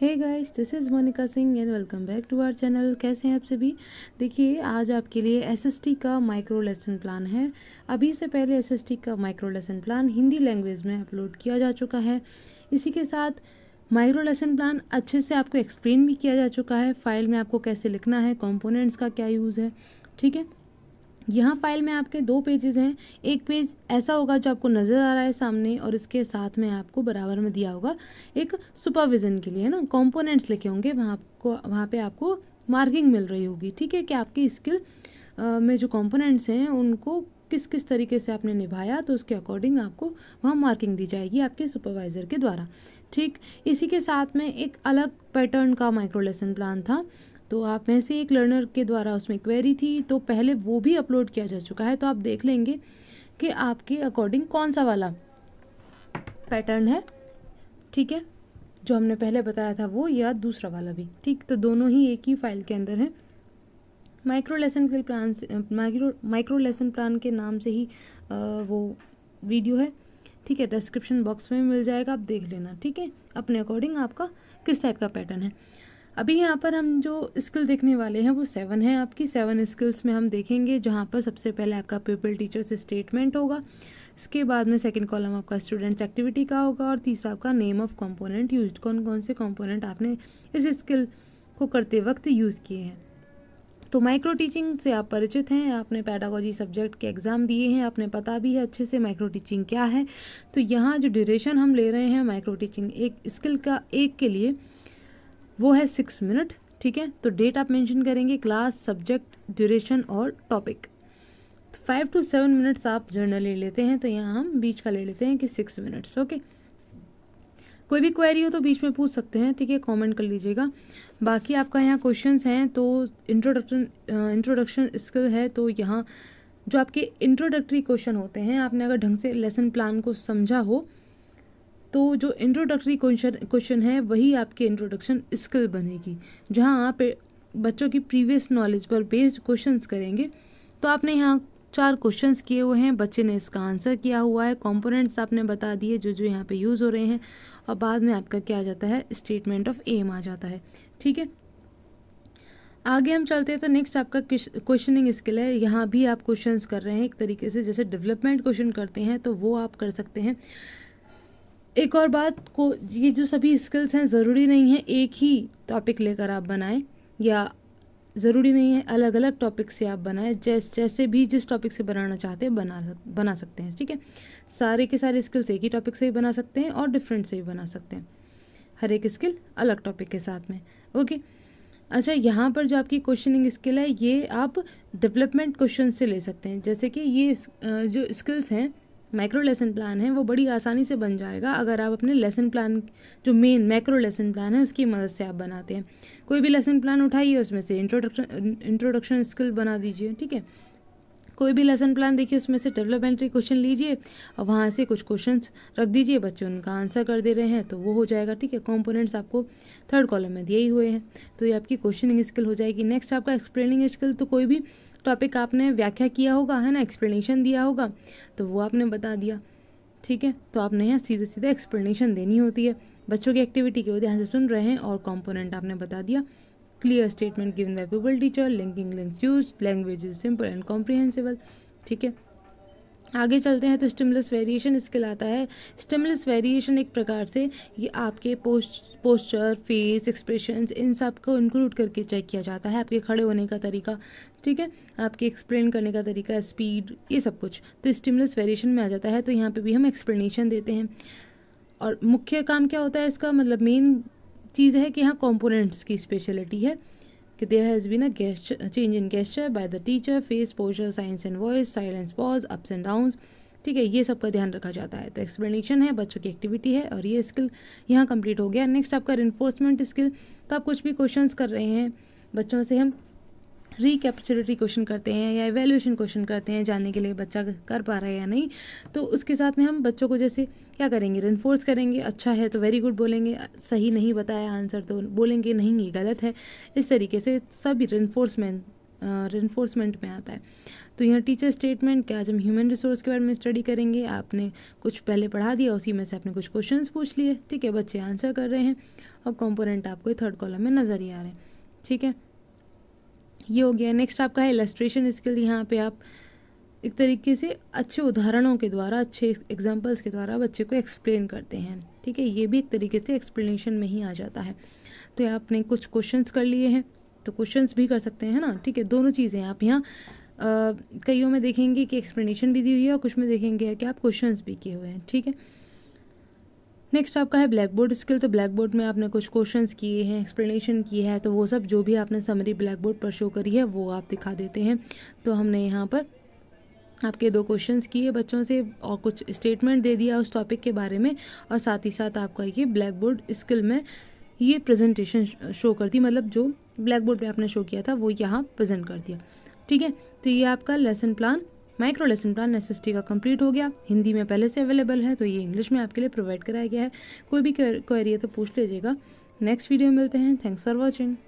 hey guys this is Monika Singh and welcome back to our channel कैसे हैं आप सभी देखिए आज आपके लिए एसएसटी का माइक्रो लेसन प्लान है अभी से पहले एसएसटी का micro lesson plan Hindi language में अपलोड किया जा चुका है इसी के साथ माइक्रो लेसन प्लान अच्छे से आपको एक्सप्लेन भी किया जा चुका है फाइल में आपको कैसे लिखना है कॉम्पोनेंट्स का क्या यूज़ है ठीक है यहाँ फाइल में आपके दो पेजेस हैं एक पेज ऐसा होगा जो आपको नज़र आ रहा है सामने और इसके साथ में आपको बराबर में दिया होगा एक सुपरविज़न के लिए है ना कॉम्पोनेंट्स लिखे होंगे वहाँ आपको वहाँ पे आपको मार्किंग मिल रही होगी ठीक है कि आपकी स्किल में जो कॉम्पोनेंट्स हैं उनको किस किस तरीके से आपने निभाया तो उसके अकॉर्डिंग आपको वहाँ मार्किंग दी जाएगी आपके सुपरवाइज़र के द्वारा ठीक इसी के साथ में एक अलग पैटर्न का माइक्रो लेसन प्लान था तो आप में से एक लर्नर के द्वारा उसमें क्वेरी थी तो पहले वो भी अपलोड किया जा चुका है तो आप देख लेंगे कि आपके अकॉर्डिंग कौन सा वाला पैटर्न है ठीक है जो हमने पहले बताया था वो या दूसरा वाला भी ठीक तो दोनों ही एक ही फाइल के अंदर हैं माइक्रो लेसन के plan micro micro lesson plan के नाम से ही आ, वो वीडियो है ठीक है डिस्क्रिप्शन बॉक्स में मिल जाएगा आप देख लेना ठीक है अपने अकॉर्डिंग आपका किस टाइप का पैटर्न है अभी यहाँ पर हम जो स्किल देखने वाले हैं वो सेवन है आपकी सेवन स्किल्स में हम देखेंगे जहाँ पर सबसे पहले आपका पीपल टीचर्स स्टेटमेंट होगा इसके बाद में सेकंड कॉलम आपका स्टूडेंट्स एक्टिविटी का होगा और तीसरा आपका नेम ऑफ कंपोनेंट यूज कौन कौन से कंपोनेंट आपने इस स्किल को करते वक्त यूज़ किए हैं तो माइक्रो टीचिंग से आप परिचित हैं आपने पैडागोजी सब्जेक्ट के एग्ज़ाम दिए हैं आपने पता भी है अच्छे से माइक्रो टीचिंग क्या है तो यहाँ जो ड्यूरेशन हम ले रहे हैं माइक्रो टीचिंग एक स्किल का एक के लिए वो है सिक्स मिनट ठीक है तो डेट आप मेंशन करेंगे क्लास सब्जेक्ट ड्यूरेशन और topic five to seven minutes आप जर्नल ले लेते हैं तो यहाँ हम बीच का ले लेते हैं कि सिक्स मिनट्स ओके कोई भी क्वेरी हो तो बीच में पूछ सकते हैं ठीक है कमेंट कर लीजिएगा बाकी आपका यहाँ क्वेश्चंस हैं तो इंट्रोडक्शन इंट्रोडक्शन स्किल है तो यहाँ जो आपके इंट्रोडक्टरी क्वेश्चन होते हैं आपने अगर ढंग से लेसन प्लान को समझा हो तो जो इंट्रोडक्टरी क्वेश्चन क्वेश्चन है वही आपकी इंट्रोडक्शन स्किल बनेगी जहाँ आप बच्चों की प्रीवियस नॉलेज पर बेस्ड क्वेश्चंस करेंगे तो आपने यहाँ चार क्वेश्चंस किए हुए हैं बच्चे ने इसका आंसर किया हुआ है कंपोनेंट्स आपने बता दिए जो जो यहाँ पे यूज़ हो रहे हैं और बाद में आपका क्या आ जाता है स्टेटमेंट ऑफ एम आ जाता है ठीक है आगे हम चलते हैं तो नेक्स्ट आपका क्वेश्चनिंग स्किल है यहाँ भी आप क्वेश्चंस कर रहे हैं एक तरीके से जैसे डेवलपमेंट क्वेश्चन करते हैं तो वो आप कर सकते हैं एक और बात को ये जो सभी स्किल्स हैं ज़रूरी नहीं है एक ही टॉपिक लेकर आप बनाएं या ज़रूरी नहीं है अलग अलग टॉपिक से आप बनाएं जैस जैसे भी जिस टॉपिक से बनाना चाहते हैं बना बना सकते हैं ठीक है सारे के सारे स्किल्स एक ही टॉपिक से भी बना सकते हैं और डिफरेंट से भी बना सकते हैं हर एक स्किल अलग टॉपिक के साथ में ओके अच्छा यहाँ पर जो आपकी क्वेश्चनिंग स्किल है ये आप डेवलपमेंट क्वेश्चन से ले सकते हैं जैसे कि ये जो स्किल्स हैं माइक्रो लेसन प्लान है वो बड़ी आसानी से बन जाएगा अगर आप अपने लेसन प्लान जो मेन मैक्रो लेसन प्लान है उसकी मदद से आप बनाते हैं कोई भी लेसन प्लान उठाइए उसमें से इंट्रोडक्शन इंट्रोडक्शन स्किल बना दीजिए ठीक है कोई भी लेसन प्लान देखिए उसमें से डेवलपमेंट्री क्वेश्चन लीजिए और वहाँ से कुछ क्वेश्चन रख दीजिए बच्चे उनका आंसर कर दे रहे हैं तो वो हो जाएगा ठीक है कॉम्पोनेंट्स आपको थर्ड कॉलम में दिए ही हुए हैं तो ये आपकी क्वेश्चनिंग स्किल हो जाएगी नेक्स्ट आपका एक्सप्लेनिंग स्किल तो कोई भी टॉपिक आपने व्याख्या किया होगा है ना एक्सप्लेनेशन दिया होगा तो वो आपने बता दिया ठीक है तो आपने यहाँ सीधे सीधे एक्सप्लेनेशन देनी होती है बच्चों की एक्टिविटी के वो ध्यान से सुन रहे हैं और कॉम्पोनेंट आपने बता दिया clear statement given by people teacher linking links use language is simple and comprehensible ठीक है आगे चलते हैं तो स्टिमुलस वेरिएशन इसके लाता है स्टिमुलस वेरिएशन एक प्रकार से ये आपके पोस्ट पोस्चर फेस एक्सप्रेशन इन सब को इंक्लूड करके चेक किया जाता है आपके खड़े होने का तरीका ठीक है आपके एक्सप्लेन करने का तरीका स्पीड ये सब कुछ तो स्टिमुलस वेरिएशन में आ जाता है तो यहाँ पर भी हम एक्सप्लेनेशन देते हैं और मुख्य काम क्या होता है इसका मतलब मेन चीज़ है कि यहाँ कॉम्पोनेंट्स की स्पेशलिटी है कि there has been a guest change in gesture by the teacher face posture signs and voice silence pause ups and downs ठीक है ये सब का ध्यान रखा जाता है तो एक्सप्लेनेशन है बच्चों की एक्टिविटी है और ये स्किल यहाँ कंप्लीट हो गया नेक्स्ट आपका इन्फोर्समेंट स्किल तो आप कुछ भी क्वेश्चन कर रहे हैं बच्चों से हम रिकेपचुलेटरी क्वेश्चन करते हैं या एवेल्यूशन क्वेश्चन करते हैं जानने के लिए बच्चा कर पा रहा है या नहीं तो उसके साथ में हम बच्चों को जैसे क्या करेंगे रेनफोर्स करेंगे अच्छा है तो वेरी गुड बोलेंगे सही नहीं बताया आंसर तो बोलेंगे नहीं ये गलत है इस तरीके से सब रेनफोर्समेंट रेनफोर्समेंट में आता है तो यह टीचर स्टेटमेंट क्या आज हम ह्यूमन रिसोर्स के बारे में स्टडी करेंगे आपने कुछ पहले पढ़ा दिया उसी में से आपने कुछ क्वेश्चंस पूछ लिए ठीक है बच्चे आंसर कर रहे हैं और कंपोनेंट आपको थर्ड कॉलम में नज़र ही आ रहे हैं ठीक है ये हो गया नेक्स्ट आपका है इलेस्ट्रेशन स्किल यहाँ पे आप एक तरीके से अच्छे उदाहरणों के द्वारा अच्छे एग्जाम्पल्स के द्वारा बच्चे को एक्सप्लेन करते हैं ठीक है ये भी एक तरीके से एक्सप्लेनेशन में ही आ जाता है तो आपने कुछ क्वेश्चंस कर लिए हैं तो क्वेश्चंस भी कर सकते हैं ना ठीक है दोनों चीज़ें आप यहाँ कईयों में देखेंगे कि एक्सप्लेनेशन भी दी हुई है और कुछ में देखेंगे कि आप क्वेश्चन भी किए हुए हैं ठीक है नेक्स्ट आपका है ब्लैक बोर्ड स्किल तो ब्लैक बोर्ड में आपने कुछ क्वेश्चन किए हैं एक्सप्लेनेशन की है तो वो सब जो भी आपने समरी ब्लैक बोर्ड पर शो करी है वो आप दिखा देते हैं तो हमने यहाँ पर आपके दो क्वेश्चंस किए बच्चों से और कुछ स्टेटमेंट दे दिया उस टॉपिक के बारे में और साथ ही साथ आपका ये ब्लैक बोर्ड स्किल में ये प्रेजेंटेशन शो कर दी मतलब जो ब्लैक बोर्ड पर आपने शो किया था वो यहाँ प्रेजेंट कर दिया ठीक है तो ये आपका lesson plan micro lesson plans का कंप्लीट हो गया हिंदी में पहले से अवेलेबल है तो ये इंग्लिश में आपके लिए प्रोवाइड कराया गया है कोई भी क्वेरी है तो पूछ लीजिएगा नेक्स्ट वीडियो मिलते हैं थैंक्स फॉर वॉचिंग